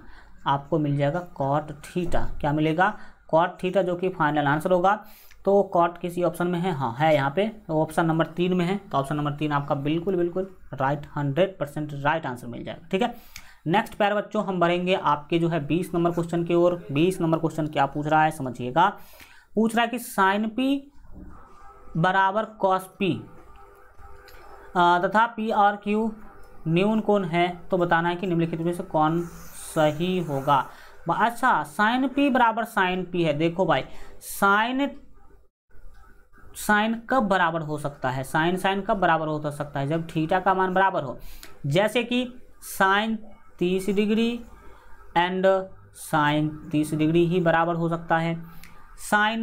आपको मिल जाएगा कॉट थीटा क्या मिलेगा कॉट थीटा जो कि फाइनल आंसर होगा तो कॉट किसी ऑप्शन में है हाँ है यहाँ पे ऑप्शन तो नंबर तीन में है तो ऑप्शन नंबर तीन आपका बिल्कुल बिल्कुल right hundred percent right answer मिल जाएगा ठीक है नेक्स्ट प्यार बच्चों हम भरेंगे आपके जो है बीस नंबर क्वेश्चन की ओर बीस नंबर क्वेश्चन क्या पूछ रहा है समझिएगा पूछ रहा है कि साइन पी बराबर कॉस पी तथा पी आर क्यू न्यून कौन है तो बताना है कि निम्नलिखित में से कौन सही होगा अच्छा साइन पी बराबर साइन पी है देखो भाई साइन साइन कब बराबर हो सकता है साइन साइन कब बराबर हो सकता है जब थीटा का मान बराबर हो जैसे कि साइन तीस डिग्री एंड साइन तीस डिग्री ही बराबर हो सकता है साइन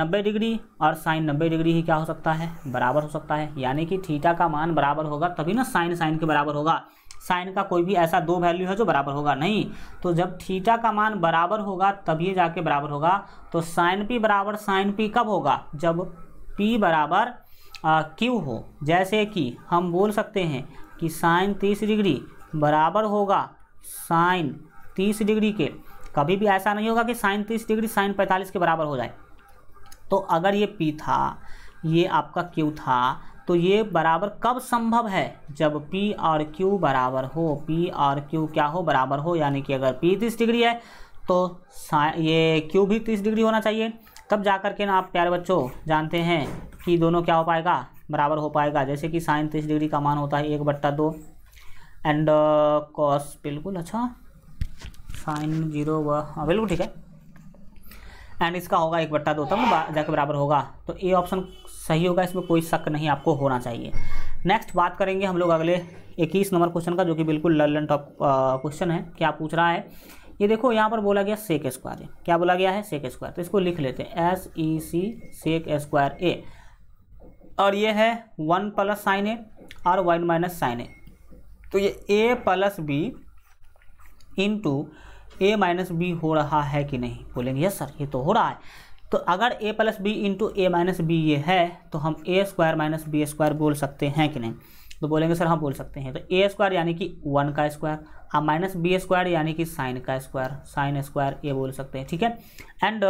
नब्बे डिग्री और साइन नब्बे डिग्री ही क्या हो सकता है बराबर हो सकता है यानी कि थीटा का मान बराबर होगा तभी ना साइन साइन के बराबर होगा साइन का कोई भी ऐसा दो वैल्यू है जो बराबर होगा नहीं तो जब थीटा का मान बराबर होगा तभी जाके बराबर होगा तो साइन पी बराबर साइन पी कब होगा जब पी बराबर क्यू हो जैसे कि हम बोल सकते हैं कि साइन तीस डिग्री बराबर होगा साइन तीस डिग्री के कभी भी ऐसा नहीं होगा कि साइन तीस डिग्री साइन पैंतालीस के बराबर हो जाए तो अगर ये पी था ये आपका क्यू था तो ये बराबर कब संभव है जब पी और क्यू बराबर हो पी और क्यू क्या हो बराबर हो यानी कि अगर पी तीस डिग्री है तो ये Q भी तीस डिग्री होना चाहिए तब जा कर के ना आप प्यारे बच्चों जानते हैं कि दोनों क्या हो पाएगा बराबर हो पाएगा जैसे कि साइन तीस डिग्री का मान होता है एक बट्टा दो एंड कॉस बिल्कुल अच्छा साइन जीरो व हाँ, बिल्कुल ठीक है एंड इसका होगा एक बट्टा दो तब जाके बराबर होगा तो ए ऑप्शन सही होगा इसमें कोई शक नहीं आपको होना चाहिए नेक्स्ट बात करेंगे हम लोग अगले इक्कीस नंबर क्वेश्चन का जो कि बिल्कुल ललन टॉप क्वेश्चन है क्या पूछ रहा है ये देखो यहाँ पर बोला गया सेक स्क्वायर क्या बोला गया है सेक स्क्वायर तो इसको लिख लेते हैं S E C sec square A और ये है वन प्लस साइन ए और वन माइनस साइन ए तो ये A plus B into A minus B हो रहा है कि नहीं बोलेंगे यस सर ये तो हो रहा है तो अगर A plus B into A minus B ये है तो हम A square minus B square बोल सकते हैं कि नहीं तो बोलेंगे सर हम बोल सकते हैं तो ए स्क्वायर यानी कि वन का स्क्वायर और माइनस बी स्क्वायर यानी कि साइन का स्क्वायर साइन स्क्वायर ये बोल सकते हैं ठीक है एंड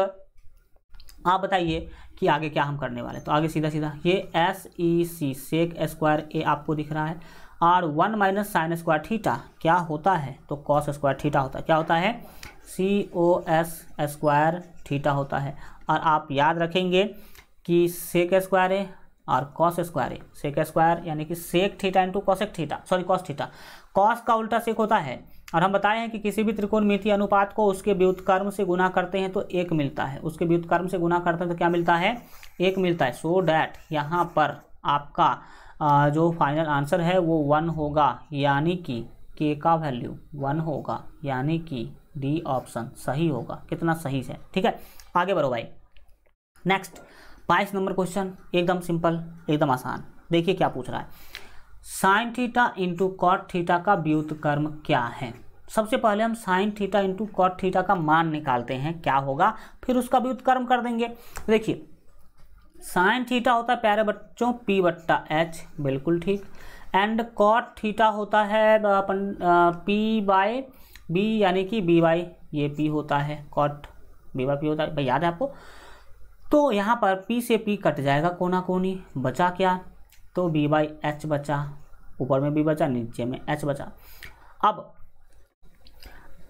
आप बताइए कि आगे क्या हम करने वाले तो आगे सीधा सीधा ये S E C sec square A आपको दिख रहा है और one minus sine square theta क्या होता है तो कॉस स्क्वायर थीटा होता है क्या होता है C O S square theta होता है और आप याद रखेंगे कि सेक स्क्वायर ए और cos square A sec square यानी कि sec theta into cosec theta sorry cos theta cos का उल्टा सेक होता है और हम बताए हैं कि किसी भी त्रिकोणमिति अनुपात को उसके व्युत्कर्म से गुना करते हैं तो एक मिलता है उसके व्युत्कर्म से गुना करते हैं तो क्या मिलता है एक मिलता है सो डैट यहाँ पर आपका जो फाइनल आंसर है वो वन होगा यानी कि के का वैल्यू वन होगा यानी कि डी ऑप्शन सही होगा कितना सही है ठीक है आगे बढ़ो भाई नेक्स्ट बाईस नंबर क्वेश्चन एकदम सिंपल एकदम आसान देखिए क्या पूछ रहा है sine theta into cot theta का कर्म क्या है सबसे पहले हम sine theta into cot theta का मान निकालते हैं क्या होगा फिर उसका व्युतकर्म कर देंगे देखिए साइन थीटा होता है प्यारे बच्चों पी बट्टा एच बिल्कुल ठीक एंड कॉट थीटा होता है अपन पी बाय बी यानी कि बी बाई ये पी होता है कॉट बी बाई पी होता है भाई याद है आपको तो यहाँ पर पी से पी कट जाएगा कोना कोनी बचा क्या तो बी बाई एच बचा ऊपर में बी बचा नीचे में एच बचा अब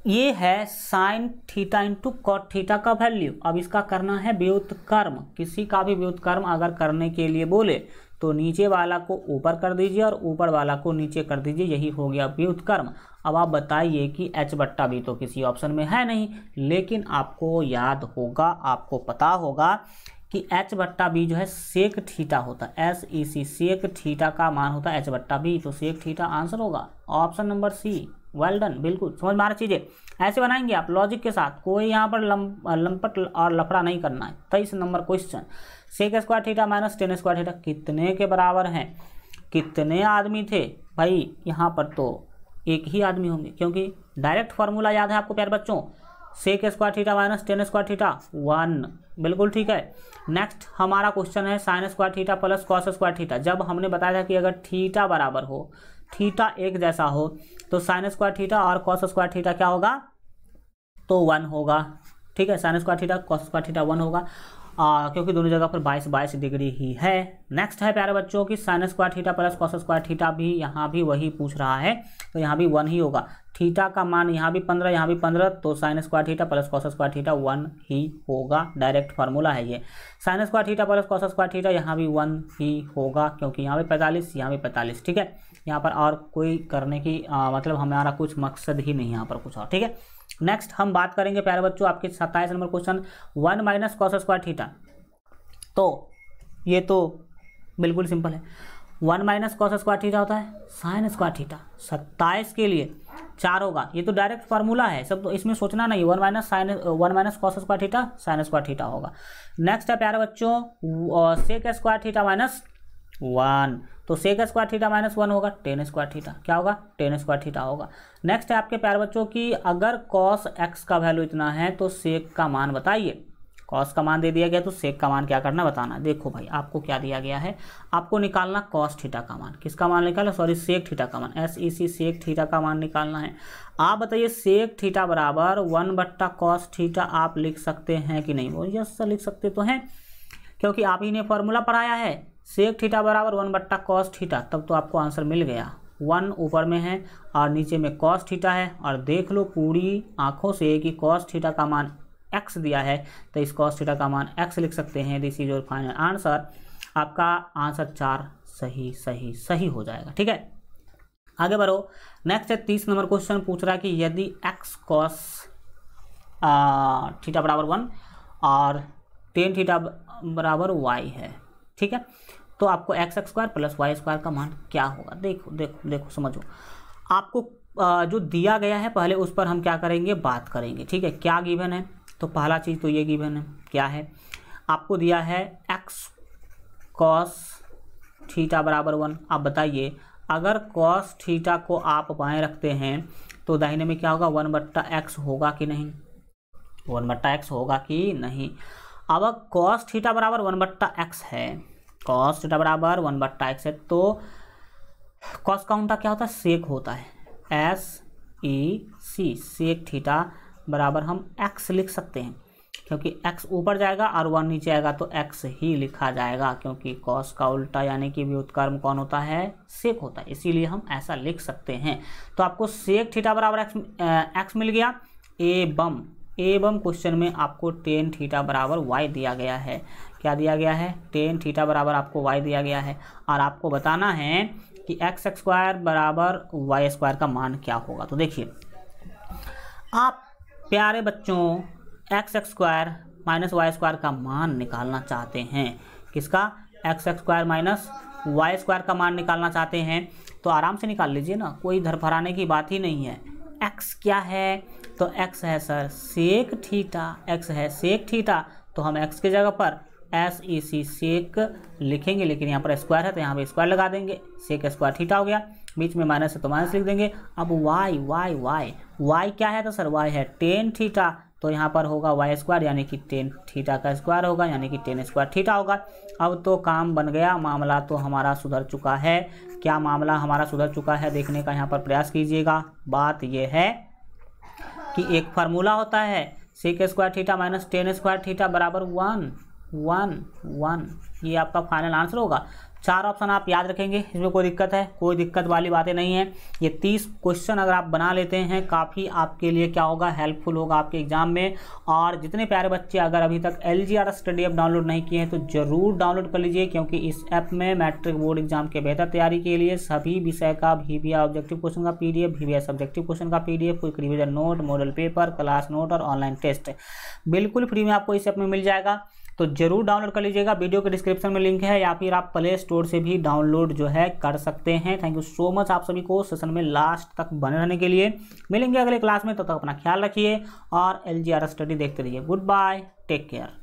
ये है sine theta into cot theta का वैल्यू अब इसका करना है व्युत कर्म किसी का भी व्युत कर्म अगर करने के लिए बोले तो नीचे वाला को ऊपर कर दीजिए और ऊपर वाला को नीचे कर दीजिए यही हो गया व्युत कर्म अब आप बताइए कि एच बट्टा भी तो किसी ऑप्शन में है नहीं लेकिन आपको याद होगा आपको पता होगा कि एच बट्टा बी जो है सेक थीटा होता है S E C sec theta का मान होता है एच बट्टा बी तो सेक थीटा आंसर होगा option number C well done बिल्कुल समझ में आ रही चीज़ें ऐसे बनाएंगे आप लॉजिक के साथ कोई यहाँ पर लंप लंपट और लफड़ा नहीं करना है तेईस number question sec square theta minus tan square theta कितने के बराबर हैं कितने आदमी थे भाई यहाँ पर तो एक ही आदमी होंगे क्योंकि डायरेक्ट फॉर्मूला याद है आपको प्यार बच्चों sec square theta minus tan square theta one बिल्कुल ठीक है नेक्स्ट हमारा क्वेश्चन है sine square theta plus cos square theta जब हमने बताया था कि अगर थीटा बराबर हो थीटा एक जैसा हो तो साइन स्क्वायर थीटा और कॉस स्क्वायर थीटा क्या होगा तो वन होगा ठीक है sine square theta cos square theta one होगा आ, क्योंकि दोनों जगह पर 22 22 डिग्री ही है नेक्स्ट है प्यारे बच्चों की sine square theta plus cos square theta भी यहाँ भी वही पूछ रहा है तो यहाँ भी वन ही होगा थीटा का मान यहाँ भी पंद्रह यहाँ भी पंद्रह तो sine square theta plus cos square theta one ही होगा डायरेक्ट फार्मूला है ये sine square theta plus cos square theta यहाँ भी वन ही होगा क्योंकि यहाँ भी पैंतालीस यहाँ भी पैंतालीस ठीक है यहाँ पर और कोई करने की आ, मतलब हमारा कुछ मकसद ही नहीं यहाँ पर कुछ और ठीक है नेक्स्ट हम बात करेंगे प्यारे बच्चों आपके सत्ताईस number question one minus cos square theta तो ये तो बिल्कुल सिंपल है one minus cos square theta होता है साइन स्क्वायर थीटा सत्ताईस के लिए चार होगा ये तो डायरेक्ट फार्मूला है सब तो इसमें सोचना नहीं one minus sine one minus cos square theta sine square theta होगा नेक्स्ट है प्यारे बच्चों sec square theta minus one तो sec square theta minus one होगा टेन स्क्वायर थीटा क्या होगा टेन स्क्वायर थीटा होगा नेक्स्ट है आपके प्यार बच्चों की अगर कॉस एक्स का वैल्यू इतना है तो सेक का मान बताइए कॉस का मान दे दिया गया तो सेक का मान क्या करना बताना देखो भाई आपको क्या दिया गया है आपको निकालना कॉस थीटा का मान किसका मान निकालना सॉरी सेक थीटा का मान S E C sec theta का मान निकालना है आप बताइए सेक थीटा बराबर वन बट्टा कॉस थीटा आप लिख सकते हैं कि नहीं वो यस सर लिख सकते तो हैं क्योंकि आप ही ने फॉर्मूला पढ़ाया है सेक थीटा बराबर वन बट्टा कॉस थीटा तब तो आपको आंसर मिल गया वन ऊपर में है और नीचे में कॉस थीटा है और देख लो पूरी आंखों से कि कॉस थीटा का मान एक्स दिया है तो इस कॉस थीटा का मान एक्स लिख सकते हैं this is your final answer आपका आंसर चार सही सही सही हो जाएगा ठीक है आगे बढ़ो नेक्स्ट है तीस नंबर क्वेश्चन पूछ रहा है कि यदि एक्स कॉस थीटा बराबर वन और टेन थीटा बराबर वाई है ठीक है तो आपको X square plus Y square का मान क्या होगा देखो देखो देखो समझो आपको जो दिया गया है पहले उस पर हम क्या करेंगे बात करेंगे ठीक है क्या गिवन है तो पहला चीज़ तो ये गिवन है क्या है आपको दिया है एक्स कॉस थीटा बराबर वन आप बताइए अगर कॉस थीटा को आप बाएँ रखते हैं तो दाहिने में क्या होगा वन बट्टा एक्स होगा कि नहीं वन बट्टा एक्स होगा कि नहीं अब कॉस थीटा बराबर वन बट्टा एक्स है कॉस थीटा बराबर वन बट्टा एक्स है तो कॉस का उल्टा क्या होता है सेक होता है एस ई सी सेक थीटा बराबर हम एक्स लिख सकते हैं क्योंकि एक्स ऊपर जाएगा और वन नीचे आएगा तो एक्स ही लिखा जाएगा क्योंकि कॉस का उल्टा यानी कि व्युत्कर्म कौन होता है सेक होता है इसीलिए हम ऐसा लिख सकते हैं तो आपको सेक थीटा बराबर एक्स एक्स मिल गया ए बम ए बम क्वेश्चन में आपको टेन थीटा बराबर वाई दिया गया है क्या दिया गया है टेन थीटा बराबर आपको वाई दिया गया है और आपको बताना है कि एक्स स्क्वायर बराबर वाई स्क्वायर का मान क्या होगा तो देखिए आप प्यारे बच्चों X square minus Y square का मान निकालना चाहते हैं किसका X square minus Y square का मान निकालना चाहते हैं तो आराम से निकाल लीजिए ना कोई धरफराने की बात ही नहीं है एक्स क्या है तो एक्स है सर सेक थीटा एक्स है सेक थीटा तो हम एक्स की जगह पर एस ई सी सेक लिखेंगे लेकिन यहाँ पर स्क्वायर है तो यहाँ पर स्क्वायर लगा देंगे सेक स्क्वायर थीटा हो गया बीच में माइनस है तो माइनस लिख देंगे अब वाई वाई वाई वाई क्या है तो सर वाई है टेन थीटा तो यहाँ पर होगा वाई स्क्वायर यानी कि टेन थीटा का स्क्वायर होगा यानी कि टेन स्क्वायर थीटा होगा अब तो काम बन गया मामला तो हमारा सुधर चुका है क्या मामला हमारा सुधर चुका है देखने का यहाँ पर प्रयास कीजिएगा बात यह है कि एक फार्मूला होता है sec square theta minus tan square theta बराबर वन वन वन ये आपका फाइनल आंसर होगा चार ऑप्शन आप याद रखेंगे इसमें कोई दिक्कत है कोई दिक्कत वाली बातें नहीं है ये तीस क्वेश्चन अगर आप बना लेते हैं काफ़ी आपके लिए क्या होगा हेल्पफुल होगा आपके एग्जाम में और जितने प्यारे बच्चे अगर अभी तक L G R study app download नहीं किए हैं तो ज़रूर डाउनलोड कर लीजिए क्योंकि इस ऐप में मैट्रिक बोर्ड एग्जाम के बेहतर तैयारी के लिए सभी विषय का भी वी ऑब्जेक्टिव क्वेश्चन का पी डी एफ वी सब्जेक्टिव क्वेश्चन का P D F revision note model paper class note और ऑनलाइन टेस्ट बिल्कुल फ्री में आपको इस ऐप में मिल जाएगा तो जरूर डाउनलोड कर लीजिएगा वीडियो के डिस्क्रिप्शन में लिंक है या फिर आप प्ले स्टोर से भी डाउनलोड जो है कर सकते हैं थैंक यू सो मच आप सभी को सेशन में लास्ट तक बने रहने के लिए मिलेंगे अगले क्लास में तब तो तक अपना ख्याल रखिए और एल स्टडी देखते रहिए गुड बाय टेक केयर